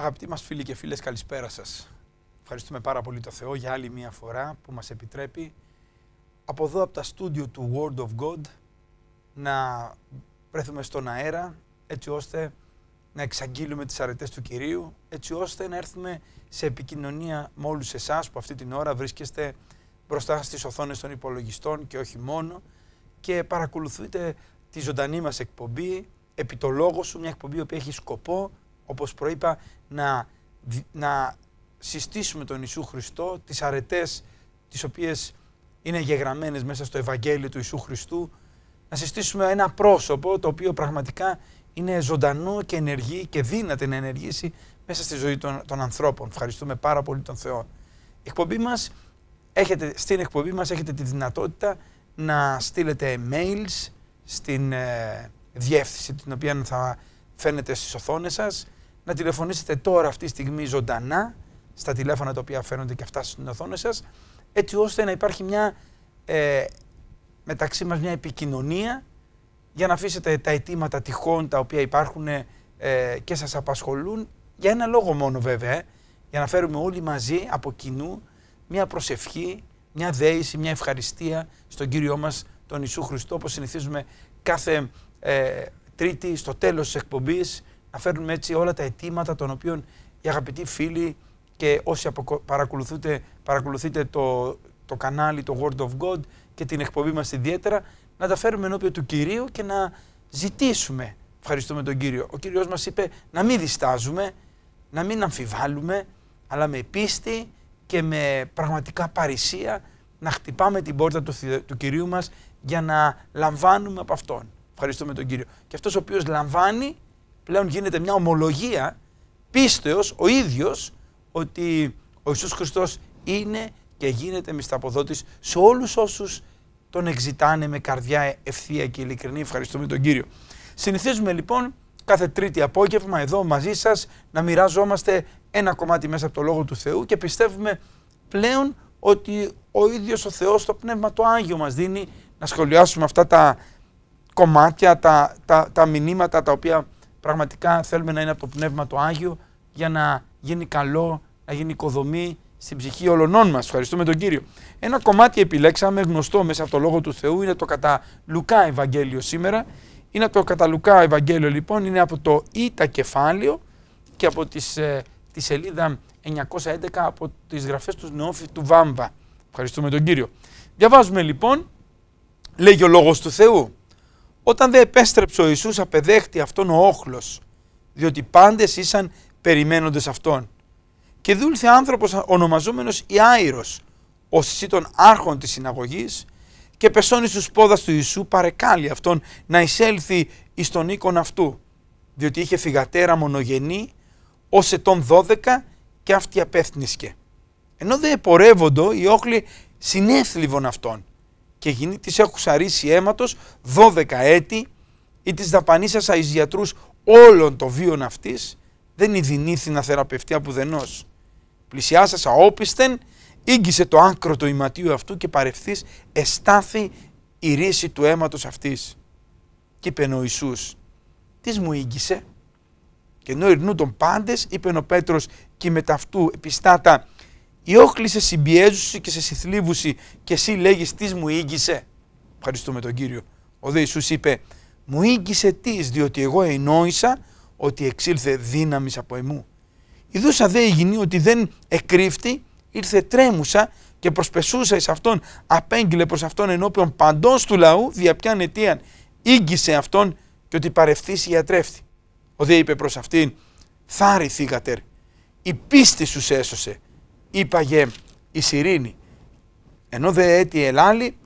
Αγαπητοί μας φίλοι και φίλες, καλησπέρα σας. Ευχαριστούμε πάρα πολύ το Θεό για άλλη μία φορά που μας επιτρέπει από εδώ από τα στούντιο του Word of God να βρέθουμε στον αέρα έτσι ώστε να εξαγγείλουμε τις αρετές του Κυρίου έτσι ώστε να έρθουμε σε επικοινωνία με όλους εσάς που αυτή την ώρα βρίσκεστε μπροστά στις οθόνες των υπολογιστών και όχι μόνο και παρακολουθείτε τη ζωντανή μας εκπομπή επί το λόγο σου, μια εκπομπή που έχει σκοπό όπως προείπα, να, να συστήσουμε τον Ιησού Χριστό, τις αρετές τις οποίες είναι γεγραμμένες μέσα στο Ευαγγέλιο του Ιησού Χριστού, να συστήσουμε ένα πρόσωπο το οποίο πραγματικά είναι ζωντανό και ενεργεί και δύναται να ενεργήσει μέσα στη ζωή των, των ανθρώπων. Ευχαριστούμε πάρα πολύ τον Θεό. εκπομπή μας, έχετε, στην εκπομπή μας έχετε τη δυνατότητα να στείλετε mails στην ε, διεύθυνση την οποία θα φαίνεται στις οθόνες σας να τηλεφωνήσετε τώρα αυτή τη στιγμή ζωντανά στα τηλέφωνα τα οποία φαίνονται και αυτά στην οθόνη σας έτσι ώστε να υπάρχει μια ε, μεταξύ μας μια επικοινωνία για να αφήσετε τα αιτήματα τυχόν τα οποία υπάρχουν ε, και σας απασχολούν για ένα λόγο μόνο βέβαια ε, για να φέρουμε όλοι μαζί από κοινού μια προσευχή, μια δέηση, μια ευχαριστία στον Κύριό μας τον Ιησού Χριστό όπως συνηθίζουμε κάθε Τρίτη στο τέλος της εκπομπής να φέρνουμε έτσι όλα τα αιτήματα των οποίων οι αγαπητοί φίλοι και όσοι παρακολουθούτε παρακολουθείτε το, το κανάλι, το Word of God και την εκπομπή μας ιδιαίτερα, να τα φέρουμε ενώπιον του Κυρίου και να ζητήσουμε. Ευχαριστούμε τον Κύριο. Ο Κύριος μας είπε να μην διστάζουμε, να μην αμφιβάλλουμε, αλλά με πίστη και με πραγματικά παρησία να χτυπάμε την πόρτα του, του Κυρίου μας για να λαμβάνουμε από Αυτόν. Ευχαριστούμε τον Κύριο. Και αυτός ο οποίος λαμβάνει πλέον γίνεται μια ομολογία πίστεως ο ίδιος ότι ο Ιησούς Χριστός είναι και γίνεται μισθαποδότης σε όλους όσους τον εξητάνε με καρδιά ευθεία και ειλικρινή. Ευχαριστούμε τον Κύριο. Συνηθίζουμε λοιπόν κάθε τρίτη απόγευμα εδώ μαζί σας να μοιράζομαστε ένα κομμάτι μέσα από το Λόγο του Θεού και πιστεύουμε πλέον ότι ο ίδιος ο Θεός το Πνεύμα το Άγιο μας δίνει να σχολιάσουμε αυτά τα κομμάτια, τα, τα, τα μηνύματα τα οποία Πραγματικά θέλουμε να είναι από το πνεύμα το Άγιο για να γίνει καλό, να γίνει οικοδομή στην ψυχή όλων μας. Ευχαριστούμε τον κύριο. Ένα κομμάτι επιλέξαμε γνωστό μέσα από το λόγο του Θεού είναι το κατά Λουκά Ευαγγέλιο σήμερα. Είναι το κατά Λουκά Ευαγγέλιο λοιπόν, είναι από το Ήτα κεφάλαιο και από τις, ε, τη σελίδα 911 από τις γραφές του Νεόφι του Βάμβα. Ευχαριστούμε τον Κύριο. Διαβάζουμε λοιπόν, λέγει ο Λόγος του Θεού. Όταν δε επέστρεψε ο Ιησούς απεδέχτη αυτόν ο όχλος, διότι πάντες ήσαν περιμένοντες αυτόν. Και δούλθε άνθρωπος ονομαζόμενος Ιάηρος, ο των άρχων της συναγωγής, και πεσώνει στους πόδας του Ιησού παρεκάλει αυτόν να εισέλθει εις τον οίκον αυτού, διότι είχε φυγατέρα μονογενή ως ετών 12 και αυτή απέθνησκε. Ενώ δε επορεύοντο οι όχλοι συνέθλιβον αυτόν και γίνει τη σαρίσει ειδινήθη να θεραπευτεί απ' ουδενός 12 έτη ή της δαπανίσα αϊζιατρούς όλων των βίων αυτής, δεν ειδηνήθη να θεραπευτεί απουδενός. Πλησιάσασα όπισθεν, ήγγισε το άκρο του ηματίου αυτού και παρευθύς εστάθη η δαπανισασα εις γιατρους ολων των βιων αυτης δεν ειδινηθη να θεραπευτει δενος πλησιασασα οπισθεν ηγκισε το ακρο του αίματος αυτής. Και παρευθεις εσταθη η ριση του αιματος αυτης και ειπε ο Ιησούς, τις μου ήγγισε. Και ενώ ειρνούν τον πάντες, είπε ο Πέτρος, και αυτου επιστάτα η όχλη σε συμπιέζουση και σε συθλίβουση και εσύ λέγεις τις μου ήγησε. Ευχαριστούμε τον Κύριο. Ο δε Ιησούς είπε μου ήγησε τις διότι εγώ ενόησα ότι εξήλθε δύναμης από εμού. Ιδούσα δε η ότι δεν εκρύφτη ήρθε τρέμουσα και προσπεσούσα εις αυτόν απέγγειλε προς αυτόν ενώπιον παντός του λαού δια ποιαν αιτίαν ήγησε αυτόν και ότι παρευθύσει γιατρεύτη. Ο δε είπε προς αυτήν θάρη η πίστη σου είπαγε η Σιρήνη. Ενώ δε έτη ελάλη,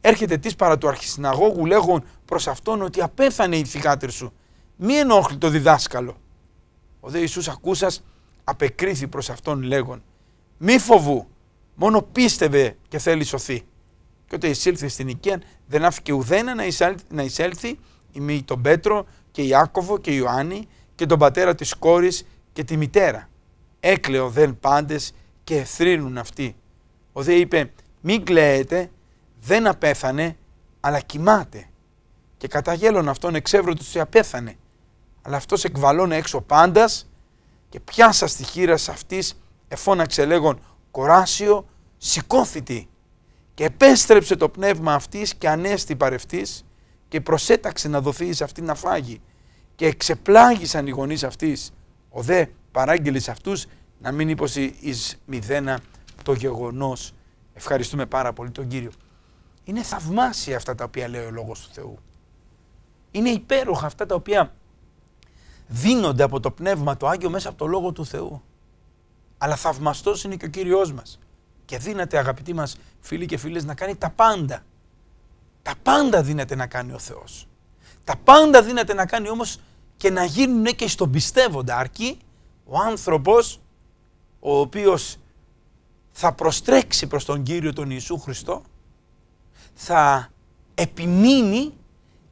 έρχεται της παρά του αρχισυναγώγου λέγον προς αυτόν ότι απέθανε η θυγάτερ σου. Μη ενόχλη το διδάσκαλο. Ο δε Ιησούς ακούσας απεκρίθη προς αυτόν λέγον «Μη φοβού, μόνο πίστευε και θέλει σωθεί». Και όταν εισήλθε στην οικία δεν άφηκε ουδένα να εισέλθει, να εισέλθει τον Πέτρο και Ιάκωβο και Ιωάννη και τον πατέρα της κόρης και τη μητέρα. Έκλεο δεν πάντες και εθρύνουν αυτοί. Ο δε είπε μην κλαίετε, δεν απέθανε, αλλά κοιμάται. Και κατά γέλον αυτόν εξεύρωτος ότι απέθανε. Αλλά αυτός εκβαλώνε έξω πάντας και πιάσα στη χείρας αυτής εφώναξε λέγον «Κοράσιο, σηκώθητη» και επέστρεψε το πνεύμα αυτής και ανέστη παρευτής και προσέταξε να δοθεί σε αυτή να φάγει και εξεπλάγησαν οι γονείς αυτής. Ο δε παράγγελης αυτούς να μην είπω εις μηδένα το γεγονός. Ευχαριστούμε πάρα πολύ τον Κύριο. Είναι θαυμάσια αυτά τα οποία λέει ο Λόγος του Θεού. Είναι υπέροχα αυτά τα οποία δίνονται από το Πνεύμα το Άγιο μέσα από το Λόγο του Θεού. Αλλά θαυμαστός είναι και ο Κύριος μας. Και δύναται αγαπητοί μας φίλοι και φίλες να κάνει τα πάντα. Τα πάντα δύναται να κάνει ο Θεός. Τα πάντα δύναται να κάνει όμως και να γίνουν και στον πιστεύοντα αρκεί ο άνθρωπος ο οποίος θα προστρέξει προς τον Κύριο τον Ιησού Χριστό, θα επιμείνει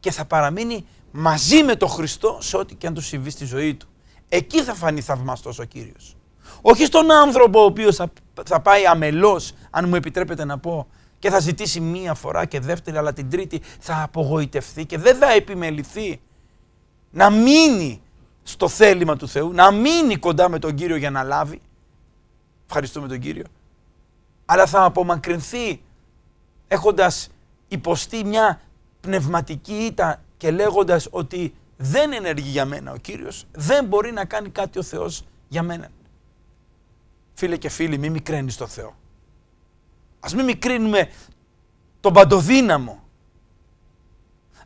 και θα παραμείνει μαζί με τον Χριστό σε ό,τι και αν του συμβεί στη ζωή του. Εκεί θα φανεί θαυμαστός ο Κύριος. Όχι στον άνθρωπο ο οποίος θα, πάει αμελώς, αν μου επιτρέπετε να πω, και θα ζητήσει μία φορά και δεύτερη, αλλά την τρίτη θα απογοητευθεί και δεν θα επιμεληθεί να μείνει στο θέλημα του Θεού, να μείνει κοντά με τον Κύριο για να λάβει. Ευχαριστούμε τον Κύριο. Αλλά θα απομακρυνθεί έχοντας υποστεί μια πνευματική ήττα και λέγοντας ότι δεν ενεργεί για μένα ο Κύριος, δεν μπορεί να κάνει κάτι ο Θεός για μένα. Φίλε και φίλοι, μη μικραίνεις τον Θεό. Ας μην μικρύνουμε τον παντοδύναμο.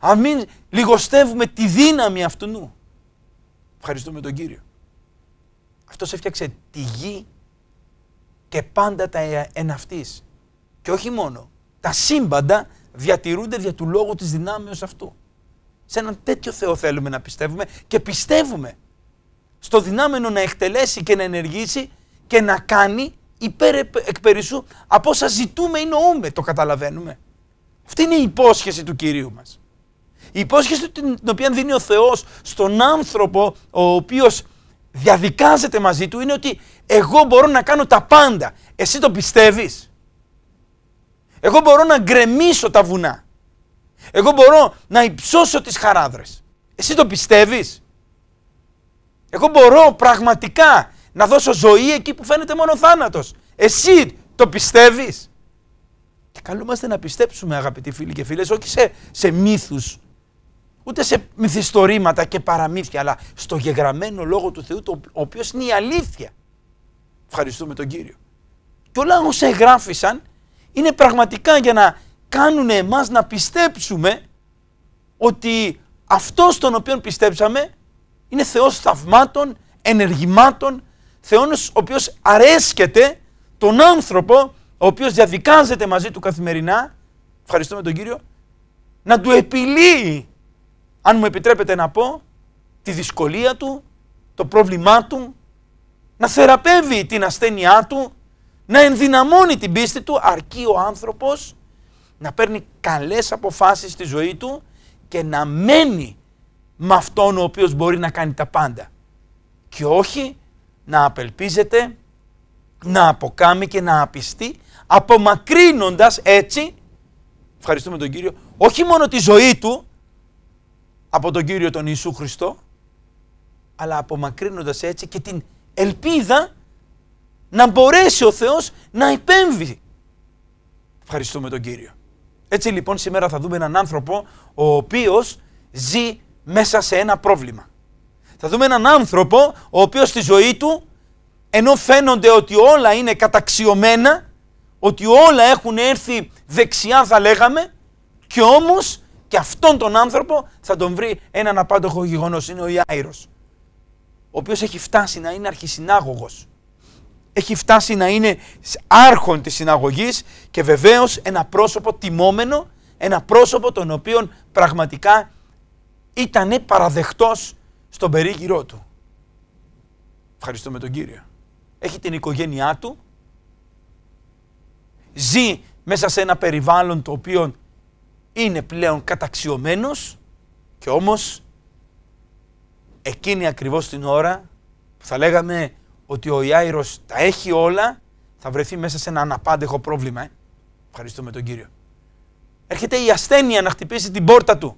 Α μην λιγοστεύουμε τη δύναμη αυτού Ευχαριστούμε τον Κύριο. Αυτός έφτιαξε τη γη και πάντα τα εναυτής. Και όχι μόνο. Τα σύμπαντα διατηρούνται δια του λόγου της δυνάμεως αυτού. Σε έναν τέτοιο Θεό θέλουμε να πιστεύουμε και πιστεύουμε στο δυνάμενο να εκτελέσει και να ενεργήσει και να κάνει υπέρ εκ περισσού από όσα ζητούμε ή νοούμε. Το καταλαβαίνουμε. Αυτή είναι η υπόσχεση του Κυρίου μας. Η υπόσχεση την οποία δίνει ο Θεός στον άνθρωπο ο οποίος διαδικάζεται μαζί του είναι ότι εγώ μπορώ να κάνω τα πάντα. Εσύ το πιστεύεις. Εγώ μπορώ να γκρεμίσω τα βουνά. Εγώ μπορώ να υψώσω τις χαράδρες. Εσύ το πιστεύεις. Εγώ μπορώ πραγματικά να δώσω ζωή εκεί που φαίνεται μόνο θάνατος. Εσύ το πιστεύεις. Και καλούμαστε να πιστέψουμε αγαπητοί φίλοι και φίλες, όχι σε, σε μύθους ούτε σε μυθιστορήματα και παραμύθια, αλλά στο γεγραμμένο λόγο του Θεού, το, ο οποίος είναι η αλήθεια. Ευχαριστούμε τον Κύριο. Και όλα όσα εγγράφησαν είναι πραγματικά για να κάνουν εμάς να πιστέψουμε ότι αυτός τον οποίο πιστέψαμε είναι Θεός θαυμάτων, ενεργημάτων, Θεός ο οποίος αρέσκεται τον άνθρωπο, ο οποίος διαδικάζεται μαζί του καθημερινά, ευχαριστούμε τον Κύριο, να του επιλύει αν μου επιτρέπετε να πω, τη δυσκολία του, το πρόβλημά του, να θεραπεύει την ασθένειά του, να ενδυναμώνει την πίστη του, αρκεί ο άνθρωπος να παίρνει καλές αποφάσεις στη ζωή του και να μένει με αυτόν ο οποίος μπορεί να κάνει τα πάντα. Και όχι να απελπίζεται, να αποκάμει και να απιστεί, απομακρύνοντας έτσι, ευχαριστούμε τον Κύριο, όχι μόνο τη ζωή του, από τον Κύριο τον Ιησού Χριστό, αλλά απομακρύνοντας έτσι και την ελπίδα να μπορέσει ο Θεός να υπέμβει. Ευχαριστούμε τον Κύριο. Έτσι λοιπόν σήμερα θα δούμε έναν άνθρωπο ο οποίος ζει μέσα σε ένα πρόβλημα. Θα δούμε έναν άνθρωπο ο οποίος στη ζωή του ενώ φαίνονται ότι όλα είναι καταξιωμένα, ότι όλα έχουν έρθει δεξιά θα λέγαμε και όμως αυτόν τον άνθρωπο θα τον βρει έναν απάντοχο γεγονός. Είναι ο Ιάιρος. Ο οποίος έχει φτάσει να είναι αρχισυνάγωγος. Έχει φτάσει να είναι άρχον της συναγωγής και βεβαίως ένα πρόσωπο τιμόμενο. Ένα πρόσωπο τον οποίον πραγματικά ήταν παραδεχτός στον περίγυρό του. Ευχαριστούμε τον Κύριο. Έχει την οικογένειά του. Ζει μέσα σε ένα περιβάλλον το οποίο είναι πλέον καταξιωμένος και όμως εκείνη ακριβώς την ώρα που θα λέγαμε ότι ο Ιάηρος τα έχει όλα θα βρεθεί μέσα σε ένα αναπάντεχο πρόβλημα. Ε. Ευχαριστούμε τον Κύριο. Έρχεται η ασθένεια να χτυπήσει την πόρτα του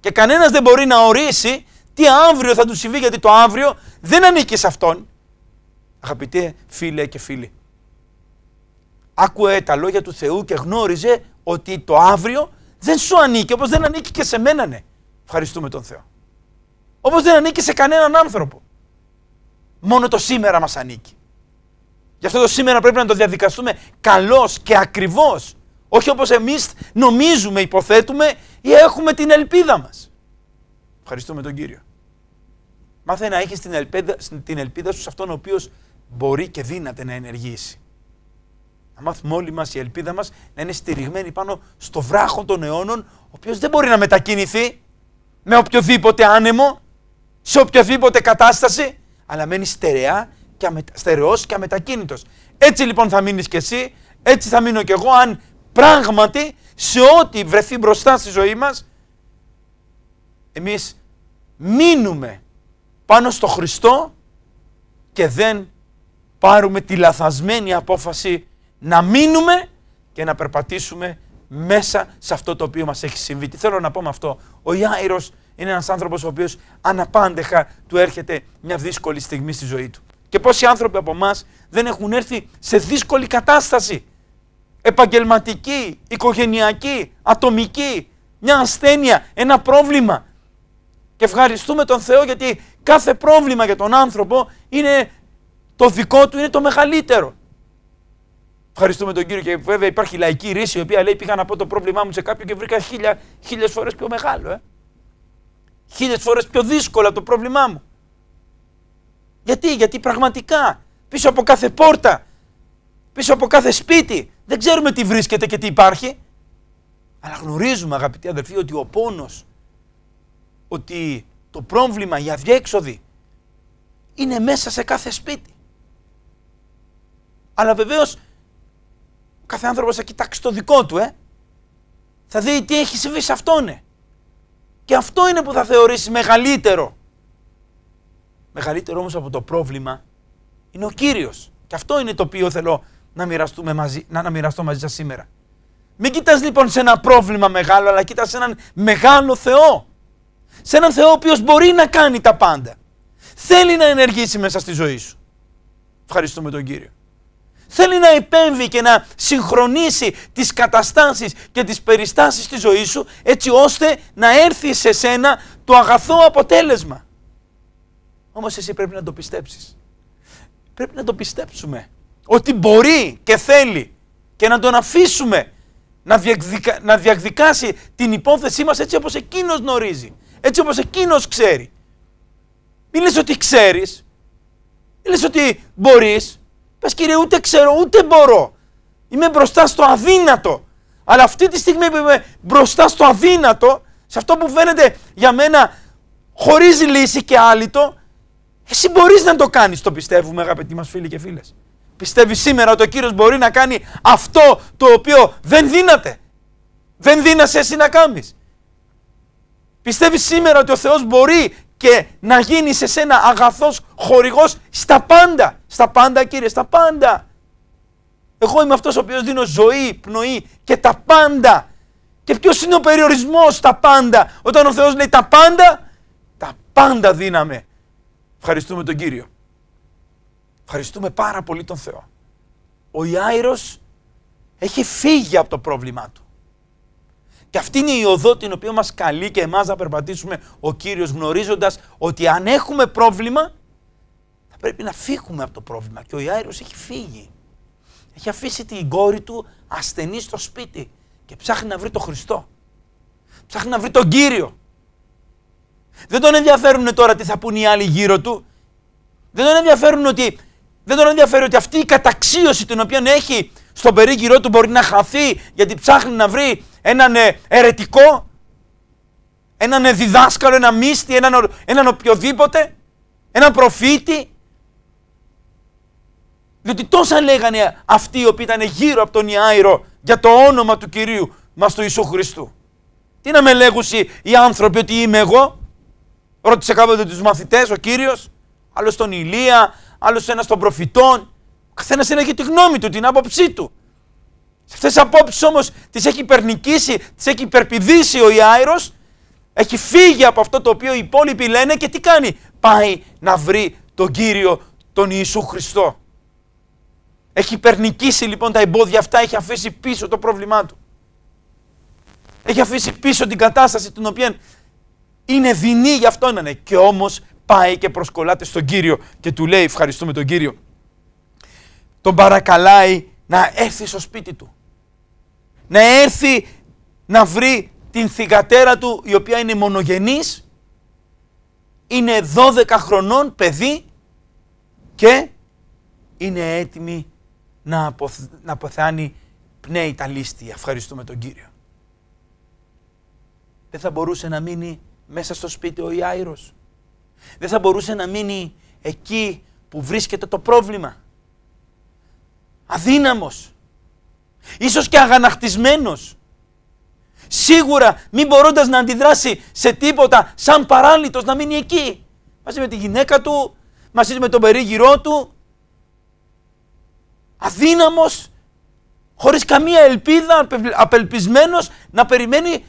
και κανένας δεν μπορεί να ορίσει τι αύριο θα του συμβεί γιατί το αύριο δεν ανήκει σε αυτόν. Αγαπητέ φίλε και φίλοι, άκουε τα λόγια του Θεού και γνώριζε ότι το αύριο δεν σου ανήκει, όπως δεν ανήκει και σε μένα, ναι. Ευχαριστούμε τον Θεό. Όπως δεν ανήκει σε κανέναν άνθρωπο. Μόνο το σήμερα μας ανήκει. Γι' αυτό το σήμερα πρέπει να το διαδικαστούμε καλώς και ακριβώς, Όχι όπως εμείς νομίζουμε, υποθέτουμε ή έχουμε την ελπίδα μας. Ευχαριστούμε τον κύριο. Μάθε να έχεις την ελπίδα, την ελπίδα σου σε αυτόν ο οποίος μπορεί και δύναται να ενεργήσει να μάθουμε όλοι μας η ελπίδα μας να είναι στηριγμένη πάνω στο βράχο των αιώνων, ο οποίος δεν μπορεί να μετακινηθεί με οποιοδήποτε άνεμο, σε οποιαδήποτε κατάσταση, αλλά μένει στερεά και στερεός και αμετακίνητος. Έτσι λοιπόν θα μείνεις κι εσύ, έτσι θα μείνω κι εγώ, αν πράγματι σε ό,τι βρεθεί μπροστά στη ζωή μας, εμείς μείνουμε πάνω στο Χριστό και δεν πάρουμε τη λαθασμένη απόφαση να μείνουμε και να περπατήσουμε μέσα σε αυτό το οποίο μας έχει συμβεί. Τι θέλω να πω με αυτό. Ο Ιάηρος είναι ένας άνθρωπος ο οποίος αναπάντεχα του έρχεται μια δύσκολη στιγμή στη ζωή του. Και πόσοι άνθρωποι από εμάς δεν έχουν έρθει σε δύσκολη κατάσταση. Επαγγελματική, οικογενειακή, ατομική, μια ασθένεια, ένα πρόβλημα. Και ευχαριστούμε τον Θεό γιατί κάθε πρόβλημα για τον άνθρωπο είναι το δικό του, είναι το μεγαλύτερο. Ευχαριστούμε τον κύριο και βέβαια υπάρχει λαϊκή ρίση η οποία λέει πήγα να πω το πρόβλημά μου σε κάποιον και βρήκα χίλια, χίλιες φορές πιο μεγάλο. Ε. Χίλιες φορές πιο δύσκολα το πρόβλημά μου. Γιατί, γιατί πραγματικά πίσω από κάθε πόρτα, πίσω από κάθε σπίτι δεν ξέρουμε τι βρίσκεται και τι υπάρχει. Αλλά γνωρίζουμε αγαπητοί αδελφοί ότι ο πόνος, ότι το πρόβλημα, η αδιέξοδη είναι μέσα σε κάθε σπίτι. Αλλά βεβαίως κάθε άνθρωπος θα κοιτάξει το δικό του, ε. Θα δει τι έχει συμβεί σε αυτόν, ναι. Και αυτό είναι που θα θεωρήσει μεγαλύτερο. Μεγαλύτερο όμως από το πρόβλημα είναι ο κύριος. Και αυτό είναι το οποίο θέλω να, μοιραστούμε μαζί, να, να μοιραστώ μαζί σας σήμερα. Μην κοιτάς λοιπόν σε ένα πρόβλημα μεγάλο, αλλά κοιτάς σε έναν μεγάλο Θεό. Σε έναν Θεό ο οποίος μπορεί να κάνει τα πάντα. Θέλει να ενεργήσει μέσα στη ζωή σου. Ευχαριστούμε τον Κύριο. Θέλει να επέμβει και να συγχρονίσει τις καταστάσεις και τις περιστάσεις της ζωής σου έτσι ώστε να έρθει σε σένα το αγαθό αποτέλεσμα. Όμως εσύ πρέπει να το πιστέψεις. Πρέπει να το πιστέψουμε ότι μπορεί και θέλει και να τον αφήσουμε να, διεκδικα... την υπόθεσή μας έτσι όπως εκείνος γνωρίζει, έτσι όπως εκείνος ξέρει. Μην ότι ξέρεις, μην ότι μπορείς, Πε κύριε, ούτε ξέρω, ούτε μπορώ. Είμαι μπροστά στο αδύνατο. Αλλά αυτή τη στιγμή που είμαι μπροστά στο αδύνατο, σε αυτό που φαίνεται για μένα χωρίς λύση και άλυτο, εσύ μπορείς να το κάνεις. Το πιστεύουμε, αγαπητοί μας φίλοι και φίλες. Πιστεύει σήμερα ότι ο κύριος μπορεί να κάνει αυτό το οποίο δεν δύναται. Δεν δύνασε εσύ να κάνεις. Πιστεύει σήμερα ότι ο Θεός μπορεί και να γίνει σε σένα αγαθός χορηγός στα πάντα. Στα πάντα κύριε, στα πάντα. Εγώ είμαι αυτός ο οποίος δίνω ζωή, πνοή και τα πάντα. Και ποιος είναι ο περιορισμός τα πάντα. Όταν ο Θεός λέει τα πάντα, τα πάντα δύναμε. Ευχαριστούμε τον Κύριο. Ευχαριστούμε πάρα πολύ τον Θεό. Ο Ιάηρος έχει φύγει από το πρόβλημά του. Και αυτή είναι η οδό την οποία μας καλεί και εμάς να περπατήσουμε ο Κύριος γνωρίζοντας ότι αν έχουμε πρόβλημα θα πρέπει να φύγουμε από το πρόβλημα. Και ο Ιάιρος έχει φύγει. Έχει αφήσει την κόρη του ασθενή στο σπίτι και ψάχνει να βρει τον Χριστό. Ψάχνει να βρει τον Κύριο. Δεν τον ενδιαφέρουν τώρα τι θα πούν οι άλλοι γύρω του. Δεν τον ενδιαφέρουν ότι, δεν τον ενδιαφέρει ότι αυτή η καταξίωση την οποία έχει στον περίγυρό του μπορεί να χαθεί γιατί ψάχνει να βρει έναν ερετικό, έναν ε, διδάσκαλο, ένα μύστη, έναν, οποιοδήποτε, έναν προφήτη. Διότι τόσα λέγανε αυτοί οι οποίοι ήταν γύρω από τον Ιάιρο για το όνομα του Κυρίου μας του Ιησού Χριστού. Τι να με λέγουσι οι άνθρωποι ότι είμαι εγώ. Ρώτησε κάποτε τους μαθητές ο Κύριος, άλλος τον Ηλία, άλλος ένας των προφητών. Καθένας έλεγε τη γνώμη του, την άποψή του. Σε αυτές τις απόψεις όμως τις έχει υπερνικήσει, τις έχει υπερπηδήσει ο Ιάιρο. έχει φύγει από αυτό το οποίο οι υπόλοιποι λένε και τι κάνει. Πάει να βρει τον Κύριο, τον Ιησού Χριστό. Έχει υπερνικήσει λοιπόν τα εμπόδια αυτά, έχει αφήσει πίσω το πρόβλημά του. Έχει αφήσει πίσω την κατάσταση την οποία είναι δεινή για αυτό να είναι. Ναι, και όμως πάει και προσκολάται στον Κύριο και του λέει ευχαριστούμε τον Κύριο. Τον παρακαλάει να έρθει στο σπίτι του να έρθει να βρει την θυγατέρα του η οποία είναι μονογενής, είναι 12 χρονών παιδί και είναι έτοιμη να, αποθ, να πεθάνει πνέει τα λίστη. Ευχαριστούμε τον Κύριο. Δεν θα μπορούσε να μείνει μέσα στο σπίτι ο Ιάηρος. Δεν θα μπορούσε να μείνει εκεί που βρίσκεται το πρόβλημα. Αδύναμος. Ίσως και αγαναχτισμένος. Σίγουρα μην μπορώντας να αντιδράσει σε τίποτα σαν παράλυτος να μείνει εκεί. Μαζί με τη γυναίκα του, μαζί με τον περίγυρό του. Αδύναμος, χωρίς καμία ελπίδα, απελπισμένος να περιμένει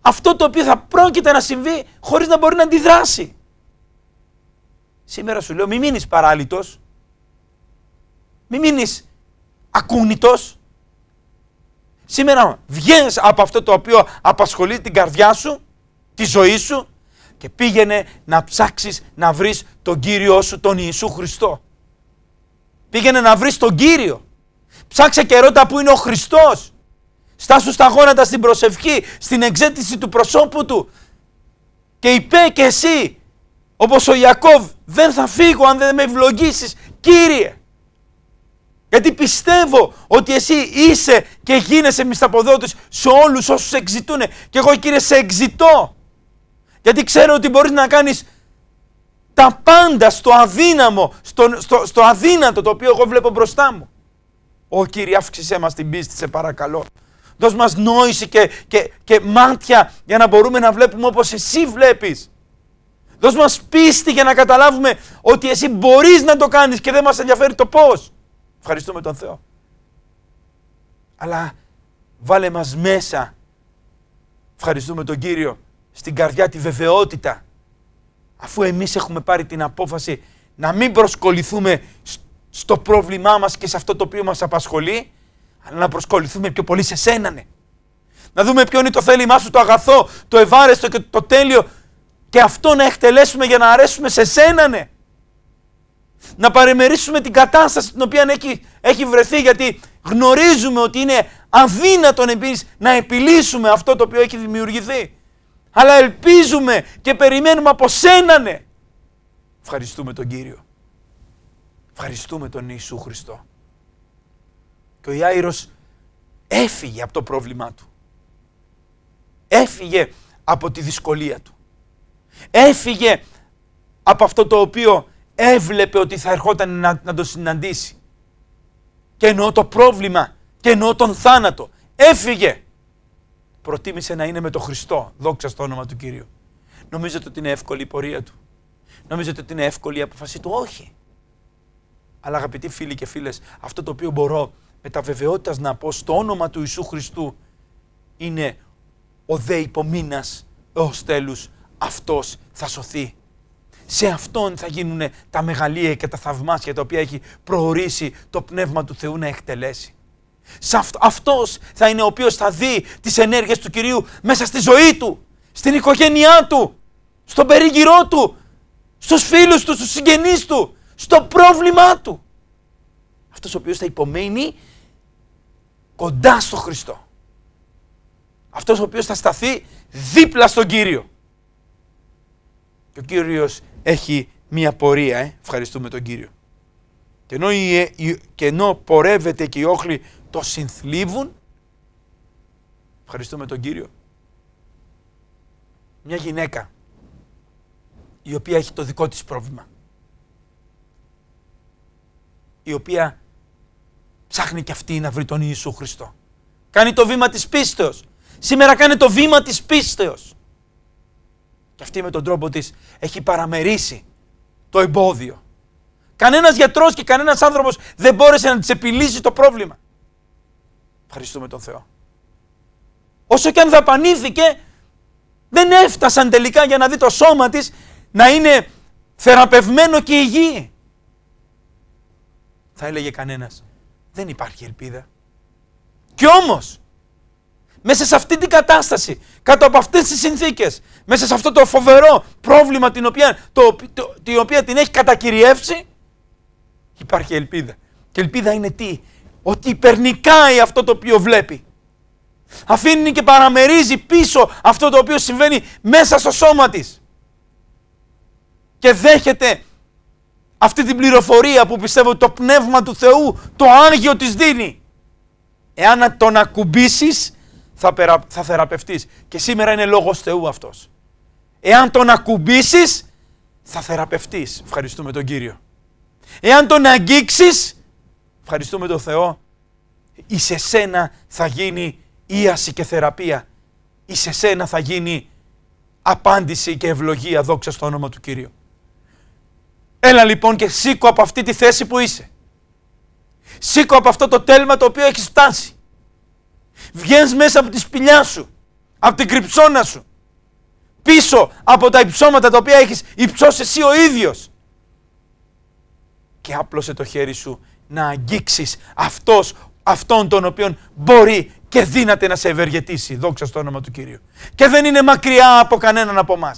αυτό το οποίο θα πρόκειται να συμβεί χωρίς να μπορεί να αντιδράσει. Σήμερα σου λέω μην μείνεις παράλυτος, Μην μείνεις ακούνητος, Σήμερα βγαίνεις από αυτό το οποίο απασχολεί την καρδιά σου, τη ζωή σου και πήγαινε να ψάξεις να βρεις τον Κύριό σου, τον Ιησού Χριστό. Πήγαινε να βρεις τον Κύριο. Ψάξε και ρώτα που είναι ο Χριστός. Στάσου στα γόνατα στην προσευχή, στην εξέτηση του προσώπου του. Και είπε και εσύ, όπως ο Ιακώβ, δεν θα φύγω αν δεν με ευλογήσεις, Κύριε. Γιατί πιστεύω ότι εσύ είσαι και γίνεσαι μισθαποδότης σε όλους όσους εξητούν. Και εγώ κύριε σε εξητώ. Γιατί ξέρω ότι μπορείς να κάνεις τα πάντα στο αδύναμο, στο, στο, στο αδύνατο το οποίο εγώ βλέπω μπροστά μου. Ω Κύριε αύξησέ μας την πίστη σε παρακαλώ. Δώσ' μας νόηση και, και μάτια για να μπορούμε να βλέπουμε όπως εσύ βλέπεις. Δώσ' μας πίστη για να καταλάβουμε ότι εσύ μπορείς να το κάνεις και δεν μας ενδιαφέρει το πώς. Ευχαριστούμε τον Θεό. Αλλά βάλε μας μέσα. Ευχαριστούμε τον Κύριο στην καρδιά τη βεβαιότητα. Αφού εμείς έχουμε πάρει την απόφαση να μην προσκοληθούμε στο πρόβλημά μας και σε αυτό το οποίο μας απασχολεί, αλλά να προσκοληθούμε πιο πολύ σε σένα, ναι. Να δούμε ποιο είναι το θέλημά σου, το αγαθό, το ευάρεστο και το τέλειο και αυτό να εκτελέσουμε για να αρέσουμε σε σένα, Ναι να παρεμερίσουμε την κατάσταση την οποία έχει, έχει βρεθεί γιατί γνωρίζουμε ότι είναι αδύνατον επίσης να επιλύσουμε αυτό το οποίο έχει δημιουργηθεί. Αλλά ελπίζουμε και περιμένουμε από ναι, Ευχαριστούμε τον Κύριο. Ευχαριστούμε τον Ιησού Χριστό. Και ο Ιάηρος έφυγε από το πρόβλημά του. Έφυγε από τη δυσκολία του. Έφυγε από αυτό το οποίο έβλεπε ότι θα ερχόταν να, να τον συναντήσει. Και εννοώ το πρόβλημα, και εννοώ τον θάνατο. Έφυγε. Προτίμησε να είναι με τον Χριστό, δόξα στο όνομα του Κυρίου. Νομίζετε ότι είναι εύκολη η πορεία του. Νομίζετε ότι είναι εύκολη η αποφασή του. Όχι. Αλλά αγαπητοί φίλοι και φίλες, αυτό το οποίο μπορώ με τα βεβαιότητας να πω στο όνομα του Ιησού Χριστού είναι ο δε υπομείνας έως τέλους αυτός θα σωθεί σε Αυτόν θα γίνουν τα μεγαλεία και τα θαυμάσια τα οποία έχει προορίσει το Πνεύμα του Θεού να εκτελέσει. Αυτός θα είναι ο οποίος θα δει τις ενέργειες του Κυρίου μέσα στη ζωή του, στην οικογένειά του, στον περίγυρό του, στους φίλους του, στους συγγενείς του, στο πρόβλημά του. Αυτός ο οποίος θα υπομένει κοντά στο Χριστό. Αυτός ο οποίος θα σταθεί δίπλα στον Κύριο. Και ο Κύριος έχει μία πορεία. Ε. Ευχαριστούμε τον Κύριο. Και ενώ, ε, η, και ενώ πορεύεται και οι όχλοι το συνθλίβουν, ευχαριστούμε τον Κύριο. Μια γυναίκα η οποία έχει το δικό της πρόβλημα. Η οποία ψάχνει και αυτή να βρει τον Ιησού Χριστό. Κάνει το βήμα της πίστεως. Σήμερα κάνει το βήμα της πίστεως. Και αυτή με τον τρόπο της έχει παραμερίσει το εμπόδιο. Κανένας γιατρός και κανένας άνθρωπος δεν μπόρεσε να της επιλύσει το πρόβλημα. Ευχαριστούμε τον Θεό. Όσο και αν δαπανήθηκε, δεν έφτασαν τελικά για να δει το σώμα της να είναι θεραπευμένο και υγιή. Θα έλεγε κανένας, δεν υπάρχει ελπίδα. Κι όμως, μέσα σε αυτή την κατάσταση, κάτω από αυτές τις συνθήκες, μέσα σε αυτό το φοβερό πρόβλημα την οποία, το, την, οποία την έχει κατακυριεύσει, υπάρχει ελπίδα. Και ελπίδα είναι τι, ότι υπερνικάει αυτό το οποίο βλέπει. Αφήνει και παραμερίζει πίσω αυτό το οποίο συμβαίνει μέσα στο σώμα της. Και δέχεται αυτή την πληροφορία που πιστεύω το Πνεύμα του Θεού, το Άγιο της δίνει. Εάν τον ακουμπήσεις, θα, περα, θα θεραπευτείς. Και σήμερα είναι λόγος Θεού αυτός. Εάν τον ακουμπήσεις, θα θεραπευτείς. Ευχαριστούμε τον Κύριο. Εάν τον αγγίξεις, ευχαριστούμε τον Θεό. Εις εσένα θα γίνει ίαση και θεραπεία. Εις εσένα θα γίνει απάντηση και ευλογία δόξα στο όνομα του Κυρίου. Έλα λοιπόν και σήκω από αυτή τη θέση που είσαι. Σήκω από αυτό το τέλμα το οποίο έχεις φτάσει. Βγαίνεις μέσα από τη σπηλιά σου, από την κρυψώνα σου, πίσω από τα υψώματα τα οποία έχεις υψώσει εσύ ο ίδιος. Και άπλωσε το χέρι σου να αγγίξεις αυτός, αυτόν τον οποίον μπορεί και δύναται να σε ευεργετήσει. Δόξα στο όνομα του Κυρίου. Και δεν είναι μακριά από κανέναν από εμά.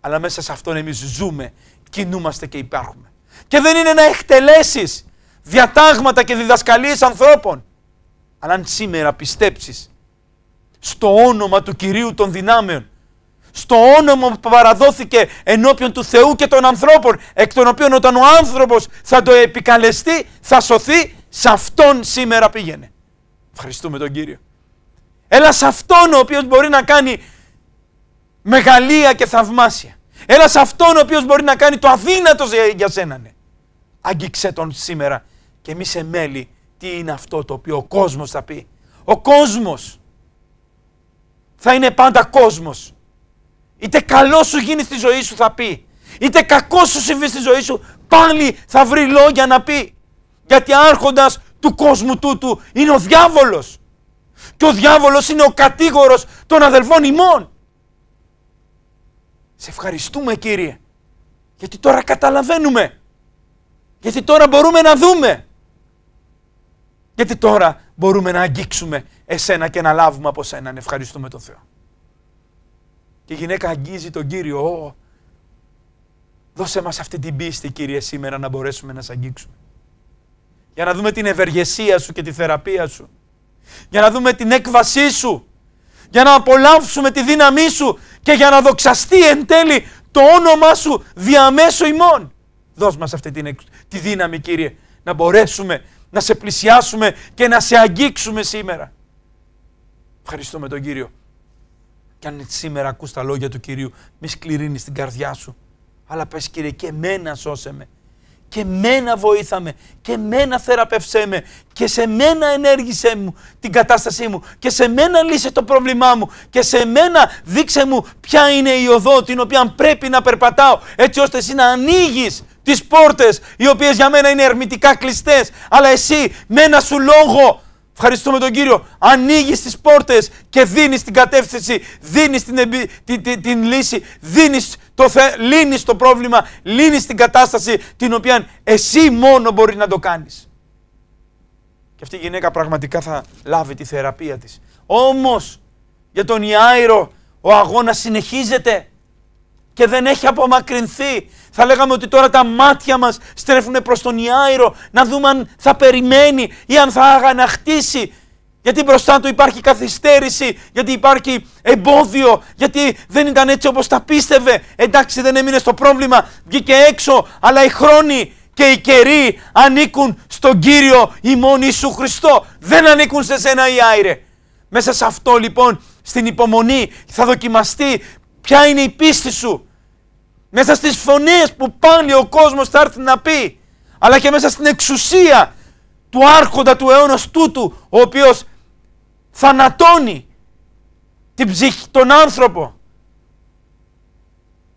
Αλλά μέσα σε αυτόν εμείς ζούμε, κινούμαστε και υπάρχουμε. Και δεν είναι να εκτελέσεις διατάγματα και διδασκαλίες ανθρώπων αλλά αν σήμερα πιστέψεις στο όνομα του Κυρίου των δυνάμεων, στο όνομα που παραδόθηκε ενώπιον του Θεού και των ανθρώπων, εκ των οποίων όταν ο άνθρωπος θα το επικαλεστεί, θα σωθεί, σε Αυτόν σήμερα πήγαινε. Ευχαριστούμε τον Κύριο. Έλα σε Αυτόν ο οποίος μπορεί να κάνει μεγαλεία και θαυμάσια. Έλα σε Αυτόν ο οποίος μπορεί να κάνει το αδύνατο για σένα. Ναι. Άγγιξε Τον σήμερα και μη σε μέλη τι είναι αυτό το οποίο ο κόσμος θα πει. Ο κόσμος θα είναι πάντα κόσμος. Είτε καλό σου γίνει στη ζωή σου θα πει, είτε κακό σου συμβεί στη ζωή σου, πάλι θα βρει λόγια να πει. Γιατί άρχοντας του κόσμου τούτου είναι ο διάβολος. Και ο διάβολος είναι ο κατήγορος των αδελφών ημών. Σε ευχαριστούμε Κύριε, γιατί τώρα καταλαβαίνουμε. Γιατί τώρα μπορούμε να δούμε. Γιατί τώρα μπορούμε να αγγίξουμε εσένα και να λάβουμε από σένα. Ναι, ευχαριστούμε τον Θεό. Και η γυναίκα αγγίζει τον Κύριο. Ω, δώσε μας αυτή την πίστη Κύριε σήμερα να μπορέσουμε να σε αγγίξουμε. Για να δούμε την ευεργεσία σου και τη θεραπεία σου. Για να δούμε την έκβασή σου. Για να απολαύσουμε τη δύναμή σου και για να δοξαστεί εν τέλει το όνομά σου διαμέσου ημών. Δώσ' μας αυτή τη δύναμη Κύριε να μπορέσουμε να σε πλησιάσουμε και να σε αγγίξουμε σήμερα. Ευχαριστούμε τον Κύριο. Και αν σήμερα ακούς τα λόγια του Κυρίου, μη σκληρύνεις την καρδιά σου. Αλλά πες Κύριε και μένα σώσε με. Και μένα βοήθα με. Και μένα θεραπεύσέ με. Και σε μένα ενέργησέ μου την κατάστασή μου. Και σε μένα λύσε το πρόβλημά μου. Και σε μένα δείξε μου ποια είναι η οδό την οποία πρέπει να περπατάω. Έτσι ώστε εσύ να ανοίγεις τις πόρτες οι οποίες για μένα είναι ερμητικά κλειστές αλλά εσύ με ένα σου λόγο Ευχαριστούμε τον Κύριο. Ανοίγεις τις πόρτες και δίνεις την κατεύθυνση, δίνεις την, την, λύση, δίνεις το λύνεις το πρόβλημα, λύνεις την κατάσταση την οποία εσύ μόνο μπορείς να το κάνεις. Και αυτή η γυναίκα πραγματικά θα λάβει τη θεραπεία της. Όμως για τον Ιάιρο ο αγώνας συνεχίζεται και δεν έχει απομακρυνθεί. Θα λέγαμε ότι τώρα τα μάτια μας στρέφουν προς τον Ιάιρο να δούμε αν θα περιμένει ή αν θα αγαναχτίσει. Γιατί μπροστά του υπάρχει καθυστέρηση, γιατί υπάρχει εμπόδιο, γιατί δεν ήταν έτσι όπως τα πίστευε. Εντάξει δεν έμεινε στο πρόβλημα, βγήκε έξω, αλλά οι χρόνοι και οι καιροί ανήκουν στον Κύριο ημών Ιησού Χριστό. Δεν ανήκουν σε σένα αιρε Μέσα σε αυτό λοιπόν, στην υπομονή θα δοκιμαστεί ποια είναι η πίστη σου μέσα στις φωνές που πάλι ο κόσμος θα έρθει να πει, αλλά και μέσα στην εξουσία του άρχοντα του αιώνος τούτου, ο οποίος θανατώνει την ψυχή, τον άνθρωπο.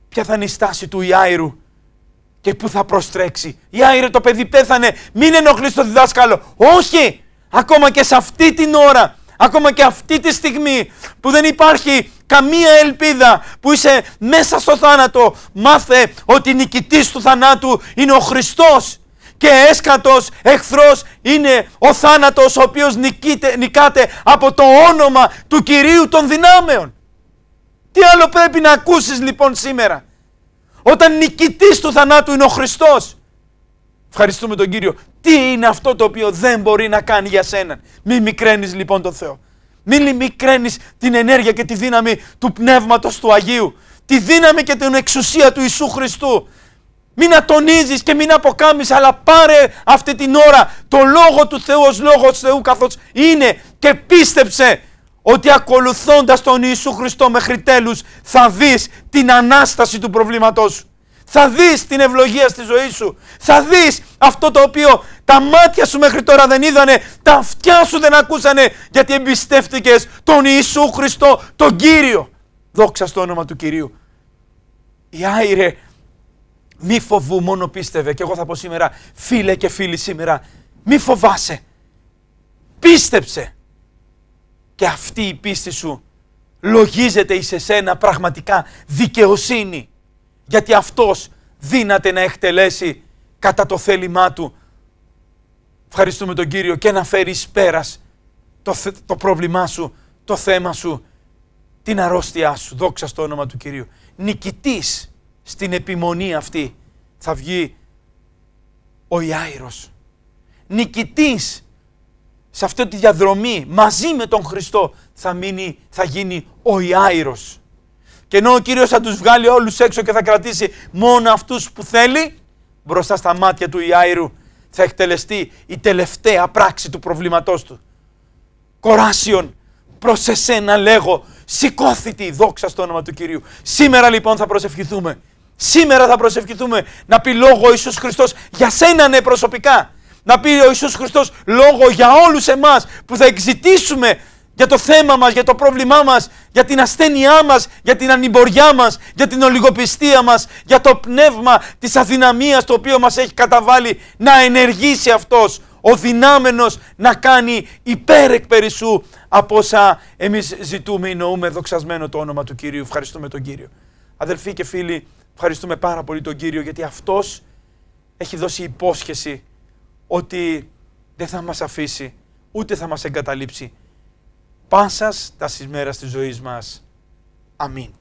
Ποια θα είναι η στάση του Ιάιρου και πού θα προστρέξει. Ιάιρε το παιδί πέθανε, μην ενοχλείς το διδάσκαλο. Όχι, ακόμα και σε αυτή την ώρα, ακόμα και αυτή τη στιγμή που δεν υπάρχει καμία ελπίδα, που είσαι μέσα στο θάνατο, μάθε ότι νικητής του θανάτου είναι ο Χριστός και έσκατος εχθρός είναι ο θάνατος ο οποίος νικείται, νικάται από το όνομα του Κυρίου των δυνάμεων. Τι άλλο πρέπει να ακούσεις λοιπόν σήμερα. Όταν νικητής του θανάτου είναι ο Χριστός. Ευχαριστούμε τον Κύριο. Τι είναι αυτό το οποίο δεν μπορεί να κάνει για σένα. Μη μικραίνεις λοιπόν τον Θεό. Μην λιμικραίνεις την ενέργεια και τη δύναμη του Πνεύματος του Αγίου, τη δύναμη και την εξουσία του Ιησού Χριστού. Μην ατονίζεις και μην αποκάμεις, αλλά πάρε αυτή την ώρα το Λόγο του Θεού ως Λόγος του Θεού καθώς είναι και πίστεψε ότι ακολουθώντας τον Ιησού Χριστό μέχρι τέλους θα δεις την Ανάσταση του προβλήματός σου. Θα δεις την ευλογία στη ζωή σου. Θα δεις αυτό το οποίο τα μάτια σου μέχρι τώρα δεν είδανε, τα αυτιά σου δεν ακούσανε, γιατί εμπιστεύτηκες τον Ιησού Χριστό, τον Κύριο. Δόξα στο όνομα του Κυρίου. Η Άιρε μη φοβού, μόνο πίστευε. Και εγώ θα πω σήμερα, φίλε και φίλοι σήμερα, μη φοβάσαι. Πίστεψε. Και αυτή η πίστη σου λογίζεται εις εσένα πραγματικά δικαιοσύνη γιατί αυτός δύναται να εκτελέσει κατά το θέλημά του. Ευχαριστούμε τον Κύριο και να φέρει πέρας το, το πρόβλημά σου, το θέμα σου, την αρρώστιά σου. Δόξα στο όνομα του Κυρίου. Νικητής στην επιμονή αυτή θα βγει ο Ιάηρος. Νικητής σε αυτή τη διαδρομή μαζί με τον Χριστό θα, μείνει, θα γίνει ο Ιάηρος. Και ενώ ο Κύριος θα τους βγάλει όλους έξω και θα κρατήσει μόνο αυτούς που θέλει, μπροστά στα μάτια του Ιάιρου θα εκτελεστεί η τελευταία πράξη του προβλήματός του. Κοράσιον, προς εσένα λέγω, σηκώθητη η δόξα στο όνομα του Κυρίου. Σήμερα λοιπόν θα προσευχηθούμε. Σήμερα θα προσευχηθούμε να πει λόγο ο Ιησούς Χριστός για σένα ναι προσωπικά. Να πει ο Ιησούς Χριστός λόγο για όλους εμάς που θα εξητήσουμε για το θέμα μας, για το πρόβλημά μας, για την ασθένειά μας, για την ανυμποριά μας, για την ολιγοπιστία μας, για το πνεύμα της αδυναμίας το οποίο μας έχει καταβάλει να ενεργήσει αυτός ο δυνάμενος να κάνει υπέρ εκ περισσού από όσα εμείς ζητούμε ή νοούμε δοξασμένο το όνομα του Κυρίου. Ευχαριστούμε τον Κύριο. Αδελφοί και φίλοι, ευχαριστούμε πάρα πολύ τον Κύριο γιατί αυτός έχει δώσει υπόσχεση ότι δεν θα μας αφήσει ούτε θα μας εγκαταλείψει πάσας τα σημερα της ζωής μας. Αμήν.